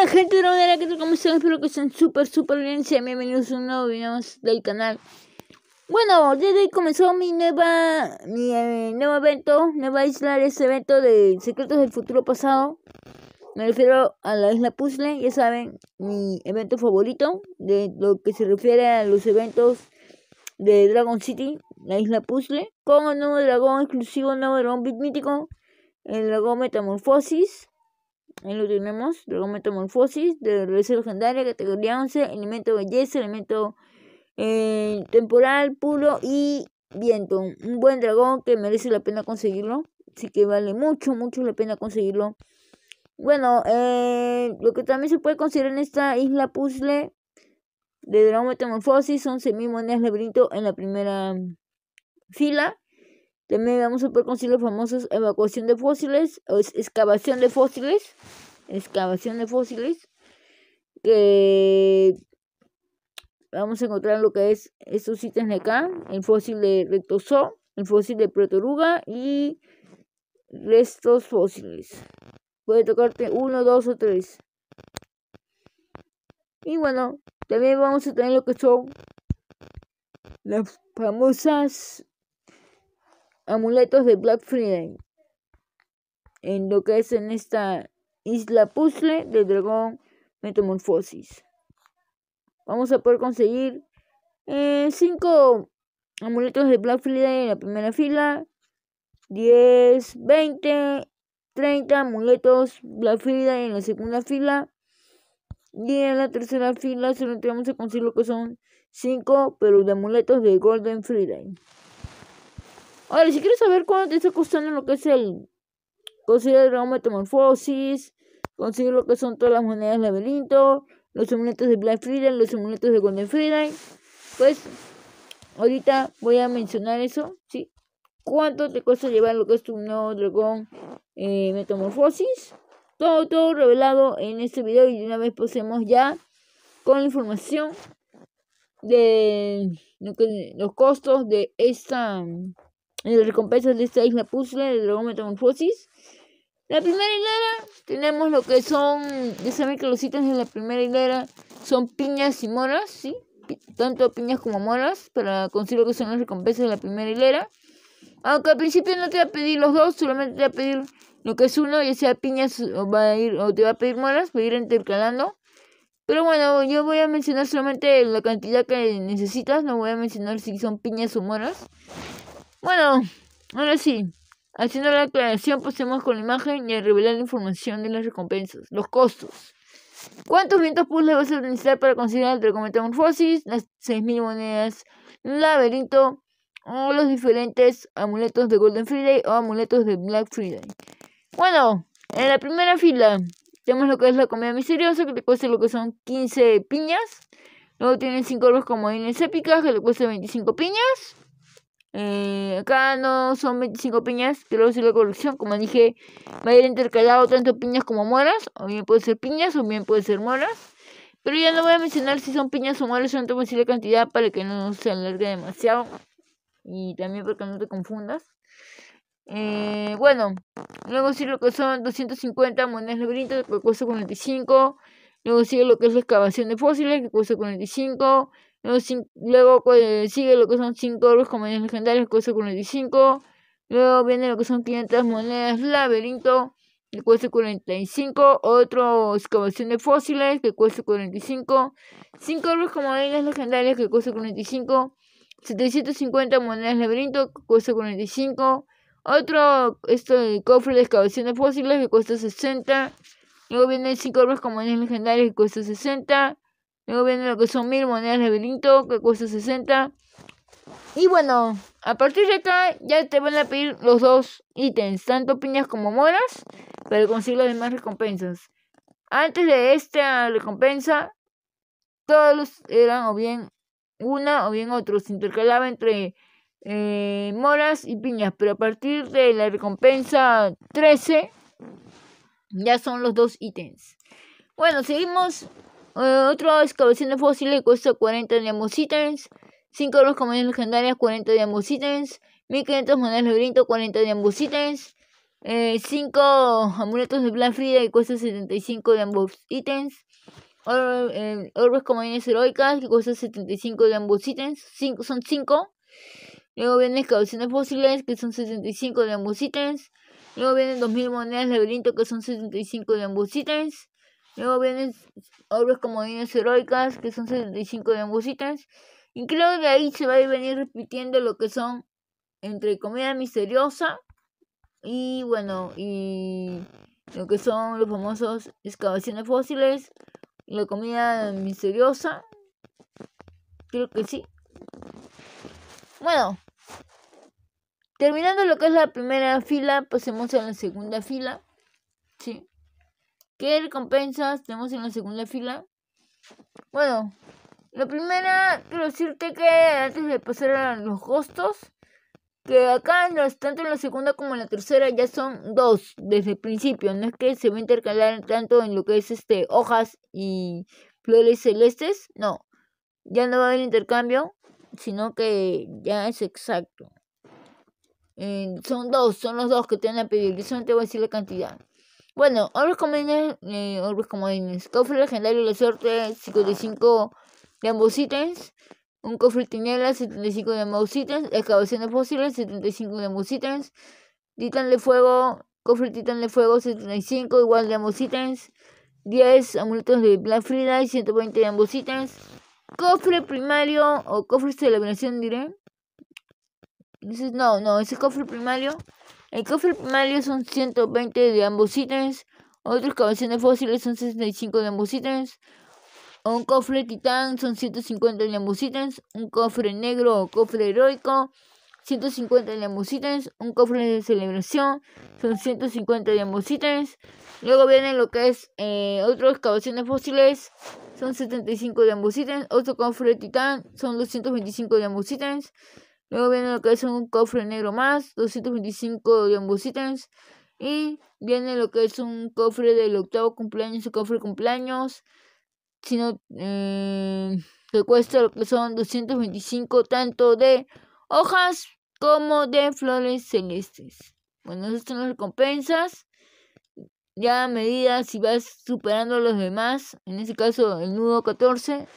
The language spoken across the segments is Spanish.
Hola gente de que ¿cómo están? Espero que estén súper, súper bien. Sean bienvenidos a un nuevo video del canal. Bueno, desde hoy comenzó mi nueva, mi eh, nuevo evento, nueva isla, este evento de Secretos del Futuro Pasado. Me refiero a la isla Puzzle, ya saben, mi evento favorito de lo que se refiere a los eventos de Dragon City, la isla Puzzle. Con el nuevo dragón exclusivo, nuevo dragón mítico, el dragón Metamorfosis ahí lo tenemos. Dragón Metamorfosis, de Reserva legendaria, categoría 11, elemento belleza, elemento eh, temporal, puro y viento. Un buen dragón que merece la pena conseguirlo. Así que vale mucho, mucho la pena conseguirlo. Bueno, eh, lo que también se puede considerar en esta isla puzzle de Dragón Metamorfosis son de laberinto en la primera fila. También vamos a poder conseguir las famosos evacuación de fósiles, o excavación de fósiles, excavación de fósiles, que vamos a encontrar lo que es estos ítems de acá, el fósil de rectozo, el fósil de protoruga y restos fósiles. Puede tocarte uno, dos o tres. Y bueno, también vamos a tener lo que son las famosas amuletos de Black Friday. En lo que es en esta isla puzzle de dragón metamorfosis. Vamos a poder conseguir 5 eh, amuletos de Black Friday en la primera fila. 10, 20, 30 amuletos Black Friday en la segunda fila. Y en la tercera fila solo tenemos que conseguir lo que son 5, pero de amuletos de Golden Friday. Ahora, si quieres saber cuánto te está costando lo que es el. Conseguir el dragón metamorfosis, conseguir lo que son todas las monedas de laberinto, los amuletos de Black Friday. los amuletos de Golden Friday. pues ahorita voy a mencionar eso, ¿sí? ¿Cuánto te cuesta llevar lo que es tu nuevo dragón eh, metamorfosis? Todo, todo revelado en este video y de una vez pasemos ya con la información de los costos de esta en las recompensas de esta isla puzzle, De dragón metamorfosis. La primera hilera tenemos lo que son, ya saben que los ítems de la primera hilera son piñas y moras, ¿sí? Tanto piñas como moras para conseguir lo que son las recompensas de la primera hilera. Aunque al principio no te va a pedir los dos, solamente te va a pedir lo que es uno, ya sea piñas o, va a ir, o te va a pedir moras, va ir intercalando. Pero bueno, yo voy a mencionar solamente la cantidad que necesitas, no voy a mencionar si son piñas o moras. Bueno, ahora sí. Haciendo la aclaración, pasemos con la imagen y a revelar la información de las recompensas, los costos. ¿Cuántos vientos puzzles vas a necesitar para conseguir el Dracometamorfosis, Las 6.000 monedas, laberinto o los diferentes amuletos de Golden Friday o amuletos de Black Friday. Bueno, en la primera fila tenemos lo que es la comida misteriosa que te cuesta lo que son 15 piñas. Luego tienen 5 orbes comodines épicas que le cuesta 25 piñas. Eh, acá no son 25 piñas, luego si la colección, como dije, va a ir intercalado tanto piñas como moras, o bien puede ser piñas, o bien puede ser moras. Pero ya no voy a mencionar si son piñas o moras, te voy a decir la cantidad para que no se alargue demasiado. Y también para que no te confundas. Eh, bueno, luego sigue lo que son 250 monedas laberinto, que cuesta 45. Luego sigue lo que es la excavación de fósiles, que cuesta 45. Luego, pues, sigue lo que son 5 orbes, monedas legendarias, que cuesta 45. Luego viene lo que son 500 monedas, laberinto, que cuesta 45. Otro, excavación de fósiles, que cuesta 45. 5 orbes, monedas legendarias, que cuesta 45. 750 monedas, laberinto, que cuesta 45. Otro, esto cofre de excavación de fósiles, que cuesta 60. Luego vienen 5 orbes, monedas legendarias, que cuesta 60. Luego viene lo que son mil monedas de Benito, que cuesta 60. Y bueno, a partir de acá ya te van a pedir los dos ítems, tanto piñas como moras, para conseguir las demás recompensas. Antes de esta recompensa, todos eran o bien una o bien otro, se intercalaba entre eh, moras y piñas, pero a partir de la recompensa 13 ya son los dos ítems. Bueno, seguimos otro, eh, otra excavación de fósiles cuesta 40 de ítems. 5 horas monedas legendarias, 40 de ambos ítems. 1500 monedas de laberinto, 40 de ambos ítems. 5 amuletos de Black Friday, que cuesta 75 de ambos ítems. Eh, orbes comunes heroicas que cuesta 75 de ambos ítems. Cinco, son 5. Luego vienen excavaciones fósiles que son 75 de ambos ítems. Luego vienen 2000 monedas de laberinto que son 75 de ambos ítems. Luego vienen obras como líneas heroicas, que son 75 bambusitas. Y creo que ahí se va a venir repitiendo lo que son, entre comida misteriosa y bueno, y lo que son los famosos excavaciones fósiles, la comida misteriosa. Creo que sí. Bueno, terminando lo que es la primera fila, pasemos a la segunda fila. Sí. ¿Qué recompensas tenemos en la segunda fila? Bueno, la primera, quiero decirte que antes de pasar a los costos, que acá tanto en la segunda como en la tercera ya son dos desde el principio, no es que se va a intercalar tanto en lo que es este hojas y flores celestes, no, ya no va a haber intercambio, sino que ya es exacto. Eh, son dos, son los dos que te van a pedir, yo te voy a decir la cantidad. Bueno, Orbes Comedians, eh, Orbes cofre legendario de la suerte, 55 de ambos ítems, un cofre tiniebla, 75 de ambos excavación de fósiles, 75 de ambos ítems, titan de fuego, cofre titán de fuego, 75, igual de ambos ítems, 10 amuletos de Black Friday, 120 de ambos ítems, cofre primario o cofre de celebración diré. No, no, ese cofre primario el cofre primario son 120 de ambos ítems. Otros cavaciones fósiles son 65 de ambos ítems. Un cofre titán son 150 de ambos ítems. Un cofre negro o cofre heroico 150 de ambos ítems. Un cofre de celebración son 150 de ambos ítems. Luego vienen lo que es eh, otros excavaciones fósiles son 75 de ambos ítems. Otro cofre titán son 225 de ambos ítems. Luego viene lo que es un cofre negro más, 225 de ambos ítems. Y viene lo que es un cofre del octavo cumpleaños, un cofre de cumpleaños. Sino eh, que cuesta lo que son 225 tanto de hojas como de flores celestes. Bueno, esas son las recompensas. Ya a medida si vas superando los demás, en este caso el nudo 14,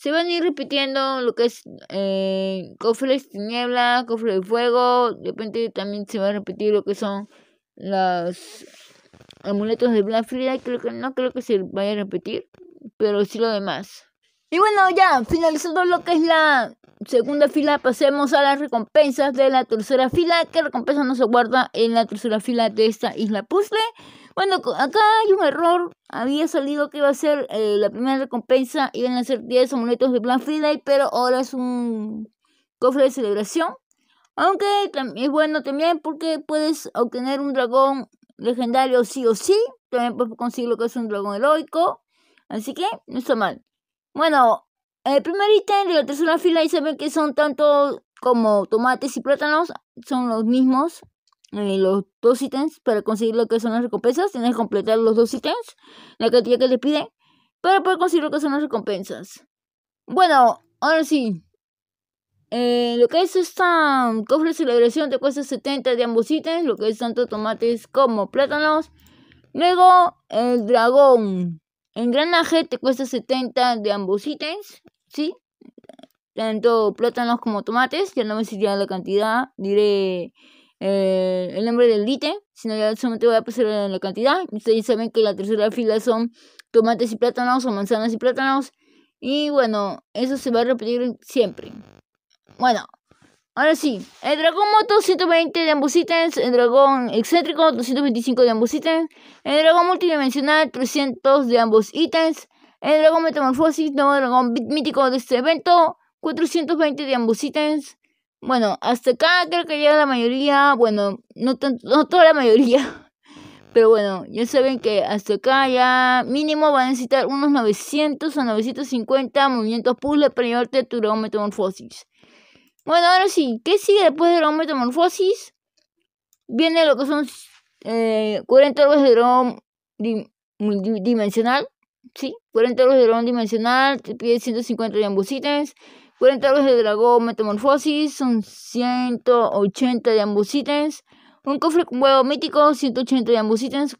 se van a ir repitiendo lo que es eh, cofres de niebla, cofre de fuego, de repente también se va a repetir lo que son los amuletos de Black Friday, creo que no creo que se vaya a repetir, pero sí lo demás. Y bueno, ya finalizando lo que es la segunda fila, pasemos a las recompensas de la tercera fila. ¿Qué recompensa nos guarda en la tercera fila de esta isla puzzle? Bueno, acá hay un error. Había salido que iba a ser eh, la primera recompensa, iban a ser 10 amuletos de Plan Friday, pero ahora es un cofre de celebración. Aunque es bueno también porque puedes obtener un dragón legendario sí o sí. También puedes conseguir lo que es un dragón heroico. Así que no está mal. Bueno, el primer ítem de la tercera fila y saben que son tanto como tomates y plátanos. Son los mismos. Eh, los dos ítems para conseguir lo que son las recompensas. Tienes que completar los dos ítems, la cantidad que te piden, para poder conseguir lo que son las recompensas. Bueno, ahora sí. Eh, lo que es esta mm, cofre de celebración te cuesta 70 de ambos ítems, lo que es tanto tomates como plátanos. Luego, el dragón. Engranaje te cuesta 70 de ambos ítems, ¿sí? Tanto plátanos como tomates, ya no me sirve la cantidad, diré eh, el nombre del lite, sino ya solamente voy a pasar la cantidad. Ustedes saben que la tercera fila son tomates y plátanos o manzanas y plátanos. Y bueno, eso se va a repetir siempre. Bueno, ahora sí. El dragón moto 120 de ambos ítems. El dragón excéntrico 225 de ambos ítems. El dragón multidimensional 300 de ambos ítems. El dragón metamorfosis, El dragón mítico de este evento. 420 de ambos ítems. Bueno, hasta acá creo que ya la mayoría, bueno, no, no toda la mayoría, pero bueno, ya saben que hasta acá ya mínimo van a necesitar unos 900 o 950 movimientos puzzle para llevarte tu dragón metamorfosis. Bueno, ahora sí, ¿qué sigue después de dragón metamorfosis? Viene lo que son eh, 40 orbes de dragón dimensional. Sí, 40 orbes de dragón dimensional, te pide 150 de ambos ítems. 40 aguas de dragón metamorfosis, son 180 de ambos ítems. Un cofre con huevo mítico, 180 de ambos ítems.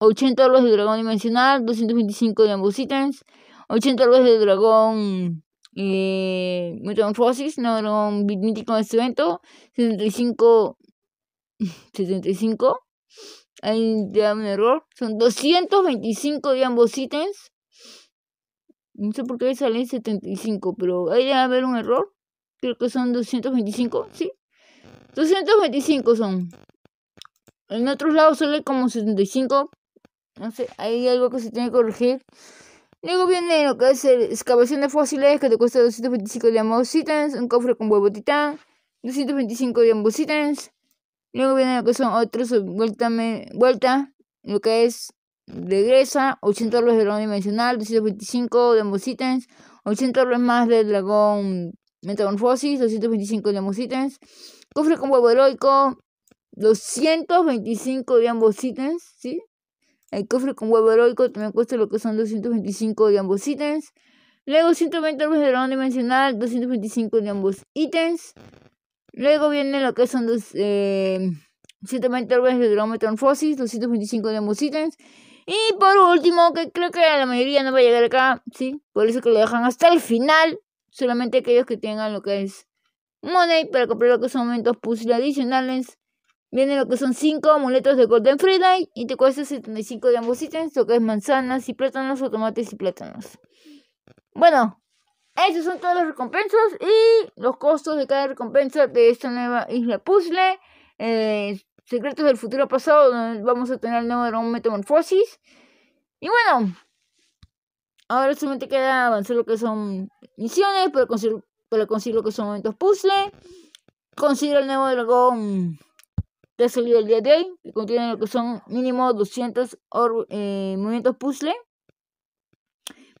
80 los de dragón dimensional, 225 de ambos ítems. 80 aves de dragón eh, metamorfosis, no dragón mítico en este evento. 75. 75. Ahí ya un error. Son 225 de ambos ítems. No sé por qué salen 75, pero ahí debe haber un error. Creo que son 225, ¿sí? 225 son. En otros lados sale como 75. No sé, hay algo que se tiene que corregir. Luego viene lo que es la excavación de fósiles, que te cuesta 225 de ambos ítems. Un cofre con huevo titán. 225 de ambos ítems. Luego viene lo que son otros, vuelta, vuelta lo que es regresa, 80 dólares de dragón dimensional, 225 de ambos ítems, 80 más de dragón metamorfosis, 225 de ambos ítems, cofre con huevo heroico, 225 de ambos ítems, ¿sí? El cofre con huevo heroico también cuesta lo que son 225 de ambos ítems. Luego 120 dólares de dragón dimensional, 225 de ambos ítems. Luego viene lo que son los eh, 120 de dragón metamorfosis, 225 de ambos ítems. Y por último, que creo que la mayoría no va a llegar acá, ¿sí? Por eso que lo dejan hasta el final. Solamente aquellos que tengan lo que es Money para comprar lo que son momentos puzzle adicionales. Viene lo que son 5 amuletos de Golden Friday y te cuesta 75 de ambos ítems, lo que es manzanas y plátanos o tomates y plátanos. Bueno, esos son todos los recompensas y los costos de cada recompensa de esta nueva isla puzzle. Eh, Secretos del futuro pasado, vamos a tener el nuevo dragón metamorfosis. Y bueno, ahora solamente queda avanzar lo que son misiones para conseguir, lo que son momentos puzzle. Conseguir el nuevo dragón que ha salido el día de hoy, que contiene lo que son mínimo 200 eh, movimientos puzzle.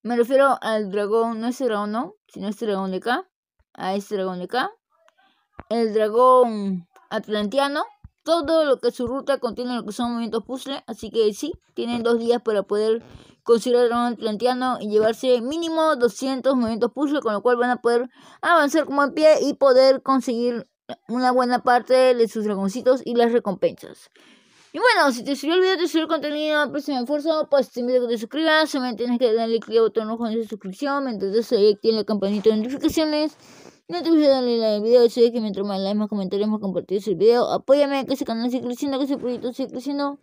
Me refiero al dragón, no ese dragón no, sino este dragón de acá, a este dragón de acá. El dragón atlantiano, todo lo que su ruta contiene lo que son movimientos puzzle, así que sí, tienen dos días para poder considerar un planteando. y llevarse mínimo 200 movimientos puzzle, con lo cual van a poder avanzar como en pie y poder conseguir una buena parte de sus dragoncitos y las recompensas. Y bueno, si te sirvió el video, te subió el contenido, pues sin esfuerzo, pues te invito a que te suscribas, me tienes que darle clic al botón rojo de suscripción, entonces ahí activa la campanita de notificaciones. No te olvides darle like al video, es, que mientras más likes, más comentarios, más compartidos el video. Apóyame que ese canal siga creciendo, que ese proyecto siga creciendo.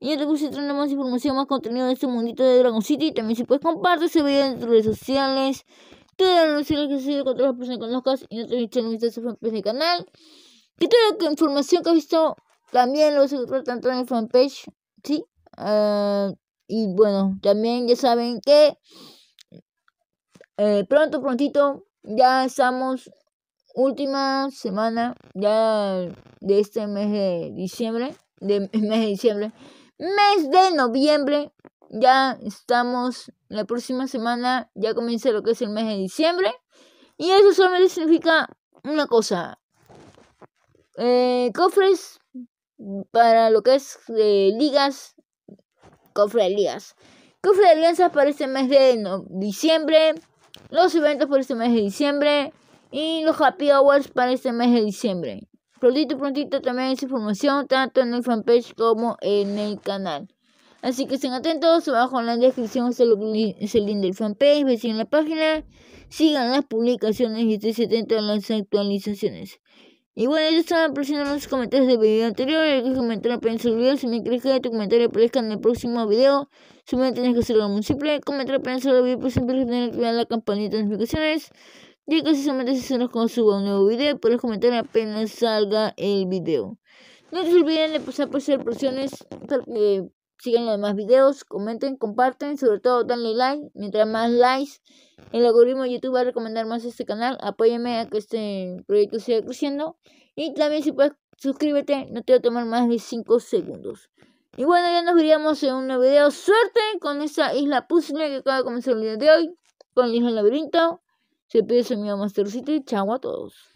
Y yo te puse traer más información, más contenido de este mundito de Dragon City. Y también si puedes comparte ese video en tus redes sociales. Todas las redes que que se con todas las personas que conozcas. Y no te olvides de a este canal. Que toda la información que has visto también los tanto en fanpage, ¿sí? Ah, y bueno, también ya saben que eh, pronto, prontito, ya estamos última semana ya de este mes de diciembre, de mes de diciembre, mes de noviembre, ya estamos la próxima semana, ya comienza lo que es el mes de diciembre. Y eso solamente significa una cosa. Eh, cofres para lo que es eh, ligas, cofre de ligas. Cofre de alianzas para este mes de diciembre, los eventos para este mes de diciembre y los happy hours para este mes de diciembre. Prontito, prontito también es información tanto en el fanpage como en el canal. Así que estén atentos, abajo en la descripción se el, el link del fanpage, en la página, sigan las publicaciones y estén atentos a las actualizaciones. Y bueno, yo estaba apreciando los comentarios del video anterior. El que para el video. Si me crees que tu comentario aparezca en el próximo video, simplemente tienes que hacerlo muy simple. Comentar para el video, por pues ejemplo, que activar la campanita de notificaciones. Y que solamente se nos cuando suba un nuevo video, puedes comentar apenas salga el video. No te olviden de pasar por hacer presiones para que sigan los demás videos, comenten, comparten, sobre todo denle like. Mientras más likes, el algoritmo de YouTube va a recomendar más este canal. Apóyame a que este proyecto siga creciendo. Y también si puedes, suscríbete, no te va a tomar más de 5 segundos. Y bueno, ya nos veríamos en un nuevo video. Suerte con esa isla puzzle que acaba de comenzar el día de hoy. Con el isla laberinto. Se pide su amigo Mastercity. City. chao a todos.